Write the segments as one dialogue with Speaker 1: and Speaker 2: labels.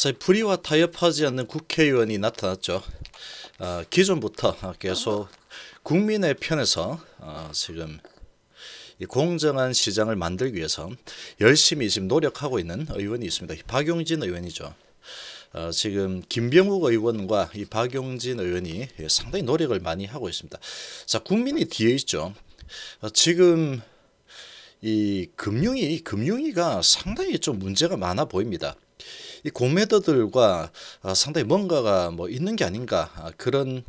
Speaker 1: 자, 불의와 타협하지 않는 국회의원이 나타났죠. 어, 기존부터 계속 국민의 편에서 어, 지금 공정한 시장을 만들기 위해서 열심히 지금 노력하고 있는 의원이 있습니다. 박용진 의원이죠. 어, 지금 김병욱 의원과 이 박용진 의원이 상당히 노력을 많이 하고 있습니다. 자, 국민이 뒤에 있죠. 어, 지금 이 금융위, 금융위가 상당히 좀 문제가 많아 보입니다. 이공매도들과 어, 상당히 뭔가가 뭐 있는 게 아닌가 아, 그런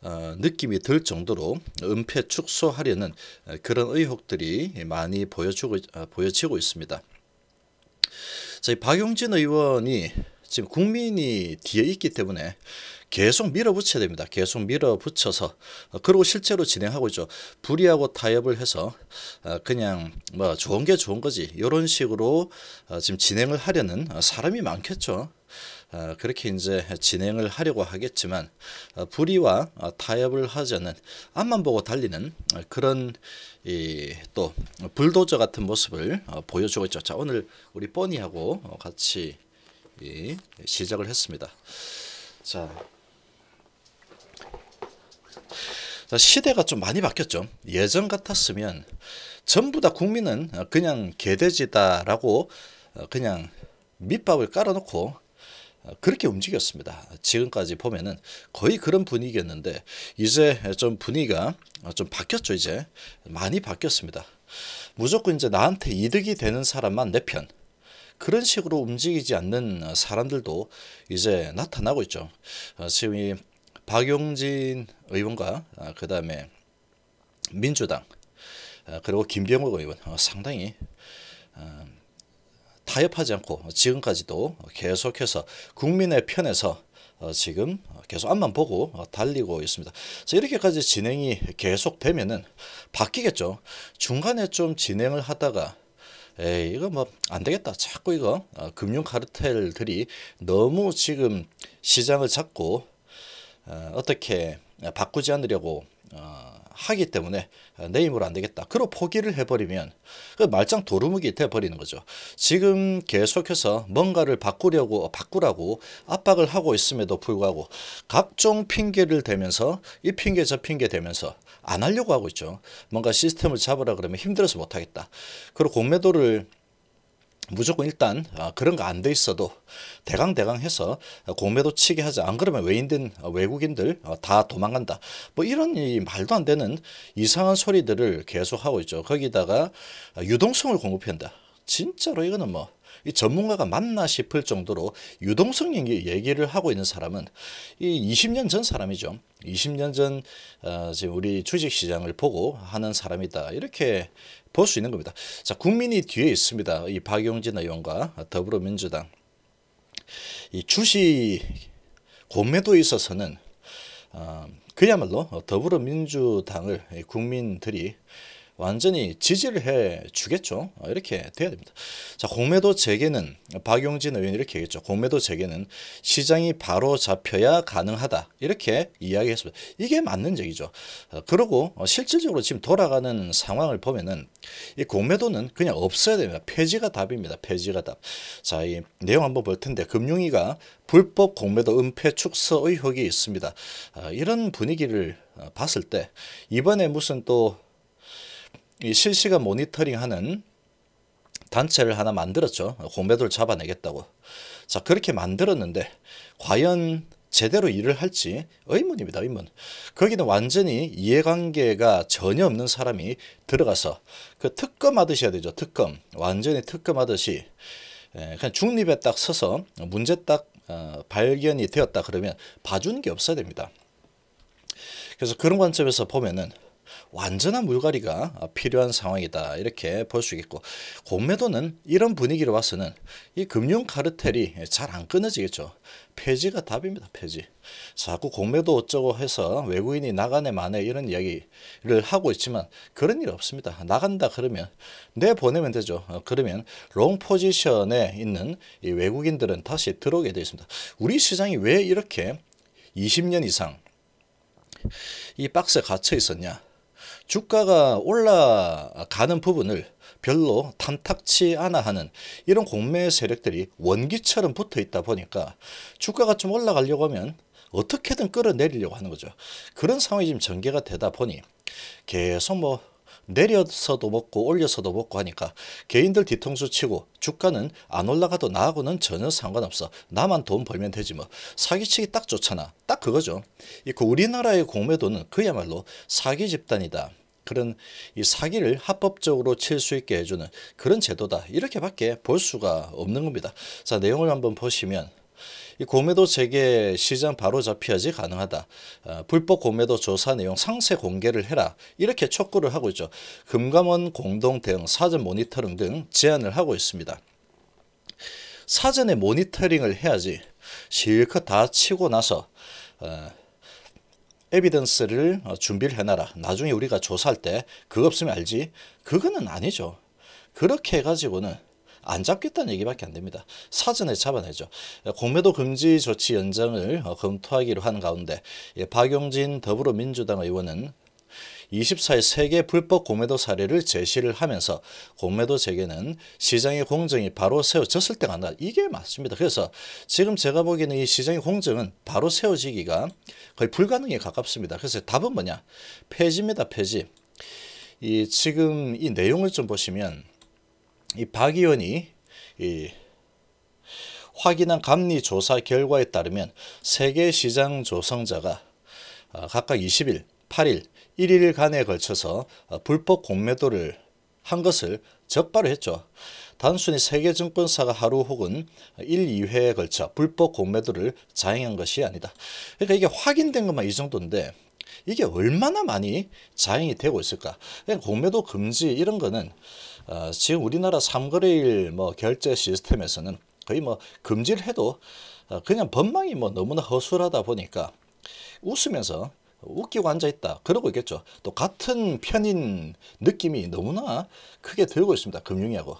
Speaker 1: 어, 느낌이 들 정도로 은폐 축소하려는 어, 그런 의혹들이 많이 보여주고 보여지고 있습니다. 저희 박용진 의원이 지금 국민이 뒤에 있기 때문에 계속 밀어붙여야 됩니다. 계속 밀어붙여서 어, 그리고 실제로 진행하고 있죠. 불의하고 타협을 해서 어, 그냥 뭐 좋은 게 좋은 거지 이런 식으로 어, 지금 진행을 하려는 사람이 많겠죠. 그렇게 이제 진행을 하려고 하겠지만 불의와 타협을 하자는 앞만 보고 달리는 그런 또 불도저 같은 모습을 보여주고 있죠. 자 오늘 우리 뻔히하고 같이 시작을 했습니다. 자 시대가 좀 많이 바뀌었죠. 예전 같았으면 전부 다 국민은 그냥 개돼지다라고 어, 그냥 밑밥을 깔아놓고 어, 그렇게 움직였습니다. 지금까지 보면은 거의 그런 분위기였는데 이제 좀 분위기가 어, 좀 바뀌었죠. 이제 많이 바뀌었습니다. 무조건 이제 나한테 이득이 되는 사람만 내 편. 그런 식으로 움직이지 않는 사람들도 이제 나타나고 있죠. 지금 이 박용진 의원과 아, 그 다음에 민주당 아, 그리고 김병욱 의원 어, 상당히 어, 타협하지 않고 지금까지도 계속해서 국민의 편에서 어, 지금 계속 앞만 보고 어, 달리고 있습니다. 그래서 이렇게까지 진행이 계속되면 바뀌겠죠. 중간에 좀 진행을 하다가 에이, 이거 뭐 안 되겠다. 자꾸 이거 어, 금융 카르텔들이 너무 지금 시장을 잡고 어, 어떻게 바꾸지 않으려고 어, 하기 때문에 내 힘으로 안 되겠다. 그로 포기를 해버리면 그 말짱 도루묵이 돼버리는 거죠. 지금 계속해서 뭔가를 바꾸려고 바꾸라고 압박을 하고 있음에도 불구하고 각종 핑계를 대면서 이 핑계 저 핑계 대면서 안 하려고 하고 있죠. 뭔가 시스템을 잡으라 그러면 힘들어서 못하겠다. 그리고 공매도를 무조건 일단 아, 그런 거 안 돼 있어도 대강대강 해서 공매도 치게 하자. 안 그러면 외인된 어, 외국인들 어, 다 도망간다. 뭐 이런 이 말도 안 되는 이상한 소리들을 계속하고 있죠. 거기다가 아, 유동성을 공급한다. 진짜로 이거는 뭐이 전문가가 맞나 싶을 정도로 유동성 얘기를 하고 있는 사람은 이 20년 전 사람이죠. 20년 전 어, 지금 우리 주식시장을 보고 하는 사람이다. 이렇게 볼 수 있는 겁니다. 자, 국민이 뒤에 있습니다. 이 박용진 의원과 더불어민주당. 이 주식 공매도에 있어서는 어, 그야말로 더불어민주당을 국민들이 완전히 지지를 해 주겠죠. 어, 이렇게 돼야 됩니다. 자, 공매도 재개는 박용진 의원이 이렇게 얘기했죠. 공매도 재개는 시장이 바로 잡혀야 가능하다. 이렇게 이야기했습니다. 이게 맞는 얘기죠. 어, 그리고 어, 실질적으로 지금 돌아가는 상황을 보면은 이 공매도는 그냥 없어야 됩니다. 폐지가 답입니다. 폐지가 답. 자, 이 내용 한번 볼 텐데 금융위가 불법 공매도 은폐 축소 의혹이 있습니다. 이런 분위기를 봤을 때 이번에 무슨 또이 실시간 모니터링하는 단체를 하나 만들었죠. 공매도를 잡아내겠다고. 자 그렇게 만들었는데 과연 제대로 일을 할지 의문입니다. 의문. 거기는 완전히 이해관계가 전혀 없는 사람이 들어가서 그 특검 하듯이 해야 되죠. 특검. 완전히 특검 하듯이 예, 그냥 중립에 딱 서서 문제 딱 어, 발견이 되었다 그러면 봐주게 없어야 됩니다. 그래서 그런 관점에서 보면은 완전한 물갈이가 필요한 상황이다 이렇게 볼 수있고 공매도는 이런 분위기로 와서는 이 금융 카르텔이 잘 안 끊어지겠죠. 폐지가 답입니다. 폐지. 자꾸 공매도 어쩌고 해서 외국인이 나가네 마네 이런 이야기를 하고 있지만 그런 일 없습니다. 나간다 그러면 내보내면 되죠. 어, 그러면 롱 포지션에 있는 이 외국인들은 다시 들어오게 되어 있습니다. 우리 시장이 왜 이렇게 20년 이상 이 박스에 갇혀 있었냐. 주가가 올라가는 부분을 별로 탐탁치 않아 하는 이런 공매 세력들이 원기처럼 붙어 있다 보니까 주가가 좀 올라가려고 하면 어떻게든 끌어내리려고 하는 거죠. 그런 상황이 지금 전개가 되다 보니 계속 뭐 내려서도 먹고 올려서도 먹고 하니까 개인들 뒤통수 치고 주가는 안 올라가도 나하고는 전혀 상관없어. 나만 돈 벌면 되지 뭐. 사기치기 딱 좋잖아. 딱 그거죠. 이 우리나라의 공매도는 그야말로 사기 집단이다. 그런 이 사기를 합법적으로 칠 수 있게 해주는 그런 제도다. 이렇게밖에 볼 수가 없는 겁니다. 자 내용을 한번 보시면 이고매도 재개 시장 바로잡히야지 가능하다. 아, 불법 고매도 조사 내용 상세 공개를 해라. 이렇게 촉구를 하고 있죠. 금감원 공동 대응 사전 모니터링 등 제안을 하고 있습니다. 사전에 모니터링을 해야지 실컷 다 치고 나서 아, 에비던스를 어, 준비를 해놔라. 나중에 우리가 조사할 때 그거 없으면 알지. 그거는 아니죠. 그렇게 해가지고는 안 잡겠다는 얘기밖에 안 됩니다. 사전에 잡아내죠. 공매도 금지 조치 연장을 어, 검토하기로 한 가운데 예, 박용진 더불어민주당 의원은 24일 세계 불법 공매도 사례를 제시를 하면서 공매도 재개는 시장의 공정이 바로 세워졌을 때가 나 이게 맞습니다. 그래서 지금 제가 보기에는 이 시장의 공정은 바로 세워지기가 거의 불가능에 가깝습니다. 그래서 답은 뭐냐? 폐지입니다. 폐지. 이 지금 이 내용을 좀 보시면 이 박 의원이 이 확인한 감리 조사 결과에 따르면 세계 시장 조성자가 아, 각각 20일, 8일, 1일간에 걸쳐서 어, 불법 공매도를 한 것을 적발로 했죠. 단순히 세계증권사가 하루 혹은 1, 2회에 걸쳐 불법 공매도를 자행한 것이 아니다. 그러니까 이게 확인된 것만 이 정도인데 이게 얼마나 많이 자행이 되고 있을까? 공매도 금지 이런 거는 어, 지금 우리나라 삼거래일뭐 결제 시스템에서는 거의 뭐 금지를 해도 어, 그냥 법망이 뭐 너무나 허술하다 보니까 웃으면서 웃기고 앉아있다 그러고 있겠죠 또 같은 편인 느낌이 너무나 크게 들고 있습니다 금융위하고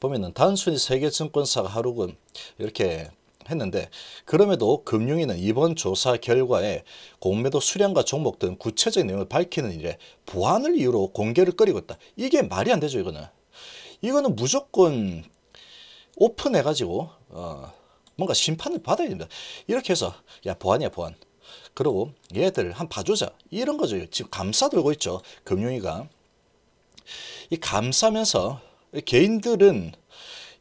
Speaker 1: 보면은 단순히 세계증권사가 하루금 이렇게 했는데 그럼에도 금융위는 이번 조사 결과에 공매도 수량과 종목 등 구체적인 내용을 밝히는 일에 보안을 이유로 공개를 꺼리고 있다 이게 말이 안 되죠 이거는 이거는 무조건 오픈해 가지고 어, 뭔가 심판을 받아야 됩니다 이렇게 해서 야 보안이야 보안 그리고 얘들 한 봐주자 이런 거죠 지금 감싸 들고 있죠 금융위가 이 감싸면서 개인들은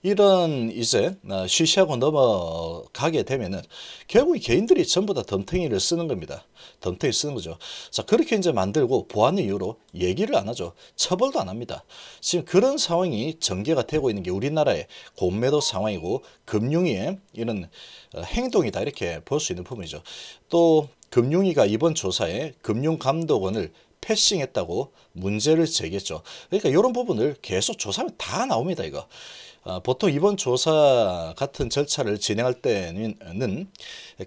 Speaker 1: 이런 이제 아, 쉬쉬하고 넘어가게 되면은 결국 개인들이 전부 다 덤탱이를 쓰는 겁니다. 덤탱이 쓰는 거죠. 자 그렇게 이제 만들고 보안의 이유로 얘기를 안 하죠. 처벌도 안 합니다. 지금 그런 상황이 전개가 되고 있는 게 우리나라의 곰매도 상황이고 금융위의 이런 어, 행동이다 이렇게 볼 수 있는 부분이죠. 또 금융위가 이번 조사에 금융감독원을 패싱했다고 문제를 제기했죠. 그러니까 이런 부분을 계속 조사하면 다 나옵니다. 이거. 아, 보통 이번 조사 같은 절차를 진행할 때는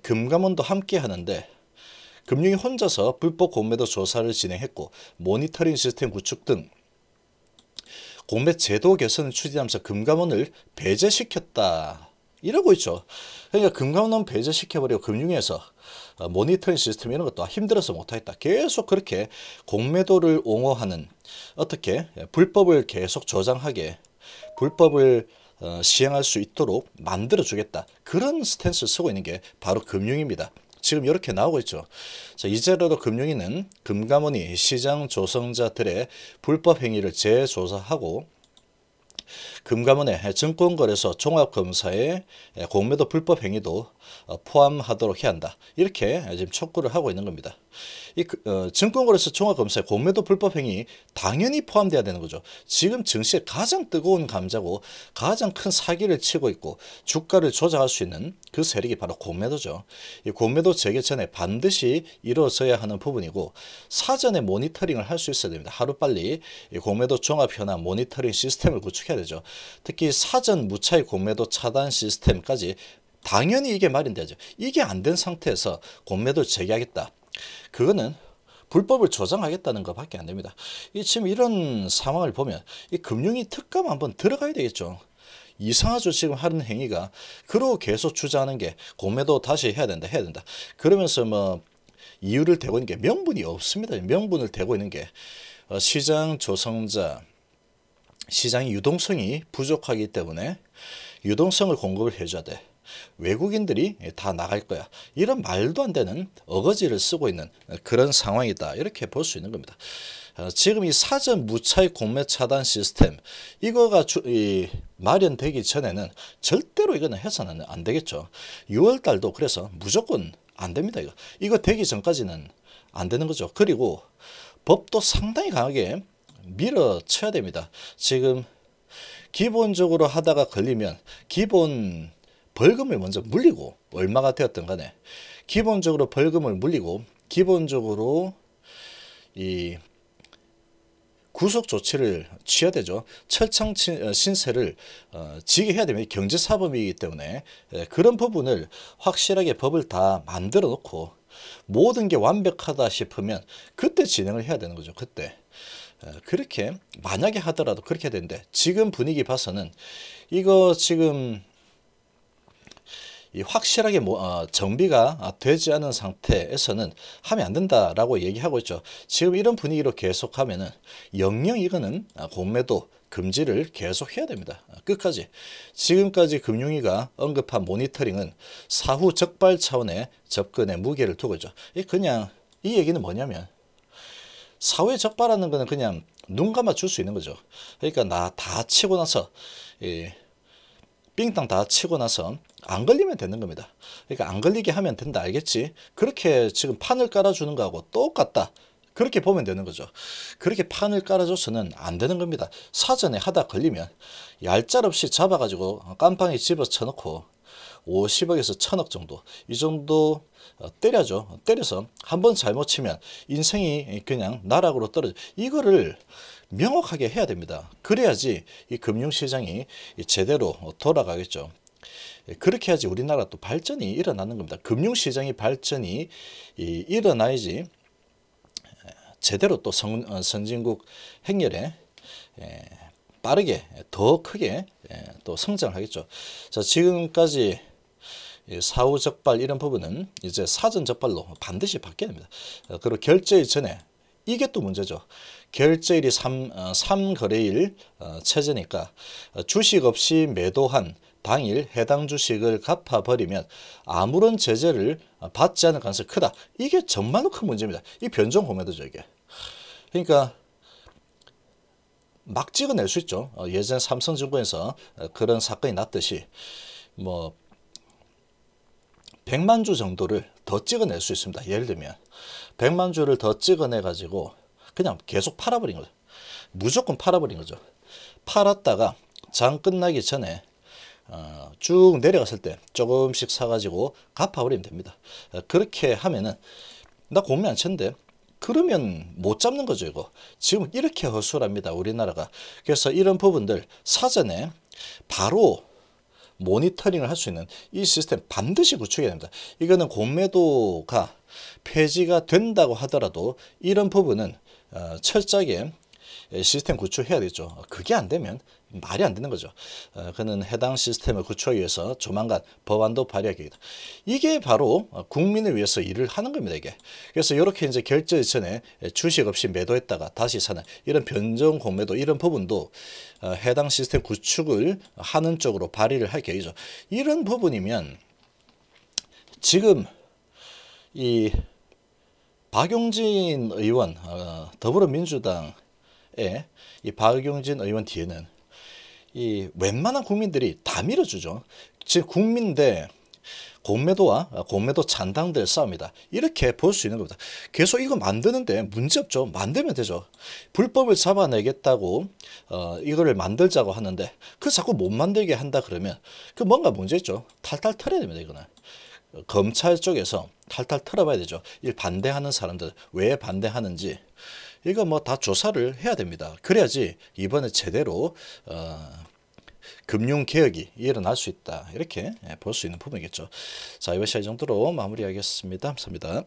Speaker 1: 금감원도 함께 하는데 금융위 혼자서 불법 공매도 조사를 진행했고 모니터링 시스템 구축 등 공매 제도 개선을 추진하면서 금감원을 배제시켰다. 이러고 있죠. 그러니까 금감원 배제시켜버리고 금융위에서 어, 모니터링 시스템 이런 것도 힘들어서 못하겠다. 계속 그렇게 공매도를 옹호하는 어떻게 불법을 계속 저장하게 불법을 어, 시행할 수 있도록 만들어주겠다. 그런 스탠스를 쓰고 있는 게 바로 금융입니다. 지금 이렇게 나오고 있죠. 자, 이제라도 금융위는 금감원이 시장 조성자들의 불법 행위를 재조사하고 금감원의 증권거래소 종합검사에 공매도 불법 행위도 어, 포함하도록 해야 한다. 이렇게 지금 촉구를 하고 있는 겁니다. 이 그, 어, 증권거래소 종합검사에 공매도 불법 행위 당연히 포함돼야 되는 거죠. 지금 증시에 가장 뜨거운 감자고 가장 큰 사기를 치고 있고 주가를 조작할 수 있는 그 세력이 바로 공매도죠. 이 공매도 재개 전에 반드시 이루어져야 하는 부분이고 사전에 모니터링을 할 수 있어야 됩니다. 하루빨리 공매도 종합 현황 모니터링 시스템을 구축해야 되죠. 특히 사전 무차익 공매도 차단 시스템까지 당연히 이게 마련되죠. 이게 안 된 상태에서 공매도 재개하겠다. 그거는 불법을 조장하겠다는 것밖에 안 됩니다. 지금 이런 상황을 보면 이 금융이 특감 한번 들어가야 되겠죠. 이상하죠 지금 하는 행위가 그러고 계속 주장하는 게 공매도 다시 해야 된다 해야 된다 그러면서 뭐 이유를 대고 있는 게 명분이 없습니다 명분을 대고 있는 게 어, 시장 조성자 시장의 유동성이 부족하기 때문에 유동성을 공급을 해줘야 돼. 외국인들이 다 나갈 거야. 이런 말도 안 되는 어거지를 쓰고 있는 그런 상황이다. 이렇게 볼 수 있는 겁니다. 어, 지금 이 사전 무차익 공매 차단 시스템 이거가 주, 이, 마련되기 전에는 절대로 이거는 해서는 안 되겠죠. 6월 달도 그래서 무조건 안 됩니다. 이거 이거 되기 전까지는 안 되는 거죠. 그리고 법도 상당히 강하게 밀어쳐야 됩니다. 지금 기본적으로 하다가 걸리면 기본 벌금을 먼저 물리고 얼마가 되었든 간에 기본적으로 벌금을 물리고 기본적으로 이 구속 조치를 취해야 되죠. 철창 어, 신세를 어, 지게 해야 됩니다. 경제사범이기 때문에 예, 그런 부분을 확실하게 법을 다 만들어 놓고 모든 게 완벽하다 싶으면 그때 진행을 해야 되는 거죠. 그때. 어, 그렇게 만약에 하더라도 그렇게 된대. 지금 분위기 봐서는 이거 지금 이 확실하게 뭐, 어, 정비가 되지 않은 상태에서는 하면 안 된다라고 얘기하고 있죠. 지금 이런 분위기로 계속하면은 영영 이거는 공매도 금지를 계속해야 됩니다. 끝까지. 지금까지 금융위가 언급한 모니터링은 사후 적발 차원의 접근에 무게를 두고 있죠. 그냥 이 얘기는 뭐냐면 사후에 적발하는 거는 그냥 눈 감아 줄 수 있는 거죠. 그러니까 나 다 치고 나서 이빙땅다 치고 나서 안 걸리면 되는 겁니다. 그러니까 안 걸리게 하면 된다 알겠지? 그렇게 지금 판을 깔아주는 거하고 똑같다. 그렇게 보면 되는 거죠. 그렇게 판을 깔아줘서는 안 되는 겁니다. 사전에 하다 걸리면 얄짤없이 잡아가지고 깜빵에 집어 쳐놓고 50억에서 1000억 정도 이 정도 어, 때려죠. 때려서 한 번 잘못 치면 인생이 그냥 나락으로 떨어져. 이거를 명확하게 해야 됩니다. 그래야지 이 금융시장이 제대로 돌아가겠죠. 그렇게 해야지 우리나라 또 발전이 일어나는 겁니다. 금융시장이 발전이 일어나야지 제대로 또 선, 어, 선진국 행렬에 빠르게 더 크게 또 성장하겠죠. 자 지금까지 사후적발 이런 부분은 이제 사전적발로 반드시 바뀌어야 됩니다. 어, 그리고 결제일 전에 이게 또 문제죠. 결제일이 3, 3거래일 어, 어, 체제니까 주식 없이 매도한 당일 해당 주식을 갚아버리면 아무런 제재를 받지 않을 가능성이 크다. 이게 정말로 큰 문제입니다. 이 변종 호매도죠 이게. 그러니까 막 찍어낼 수 있죠. 예전 삼성증권에서 그런 사건이 났듯이 뭐 100만 주 정도를 더 찍어낼 수 있습니다. 예를 들면 100만 주를 더 찍어내 가지고 그냥 계속 팔아버린 거죠. 무조건 팔아버린 거죠. 팔았다가 장 끝나기 전에 어, 쭉 내려갔을 때 조금씩 사가지고 갚아버리면 됩니다. 어, 그렇게 하면은 나 공매 안 쳤는데 그러면 못 잡는 거죠 이거. 지금 이렇게 허술합니다 우리나라가. 그래서 이런 부분들 사전에 바로 모니터링을 할 수 있는 이 시스템 반드시 구축해야 됩니다. 이거는 공매도가 폐지가 된다고 하더라도 이런 부분은 어, 철저하게 시스템 구축해야 되죠. 그게 안 되면 말이 안 되는 거죠. 어, 그는 해당 시스템을 구축하기 위해서 조만간 법안도 발의할 계획이다. 이게 바로 어, 국민을 위해서 일을 하는 겁니다. 이게. 그래서 이렇게 이제 결제 전에 주식 없이 매도했다가 다시 사는 이런 변정 공매도 이런 부분도 어, 해당 시스템 구축을 하는 쪽으로 발의를 할 계획이죠. 이런 부분이면 지금 이 박용진 의원 어, 더불어민주당의 이 박용진 의원 뒤에는 이 웬만한 국민들이 다 밀어주죠. 즉 국민대 공매도와 공매도 잔당들 싸움이다. 이렇게 볼 수 있는 겁니다. 계속 이거 만드는데 문제없죠. 만들면 되죠. 불법을 잡아내겠다고 어, 이거를 만들자고 하는데 그 자꾸 못 만들게 한다 그러면 그 뭔가 문제 있죠. 탈탈 털어야 됩니다. 이거는. 검찰 쪽에서 탈탈 털어봐야 되죠. 이 반대하는 사람들 왜 반대하는지 이거 뭐 다 조사를 해야 됩니다. 그래야지 이번에 제대로 어, 금융개혁이 일어날 수 있다. 이렇게 예, 볼수 있는 부분이겠죠. 자, 이번 시간 정도로 마무리하겠습니다. 감사합니다.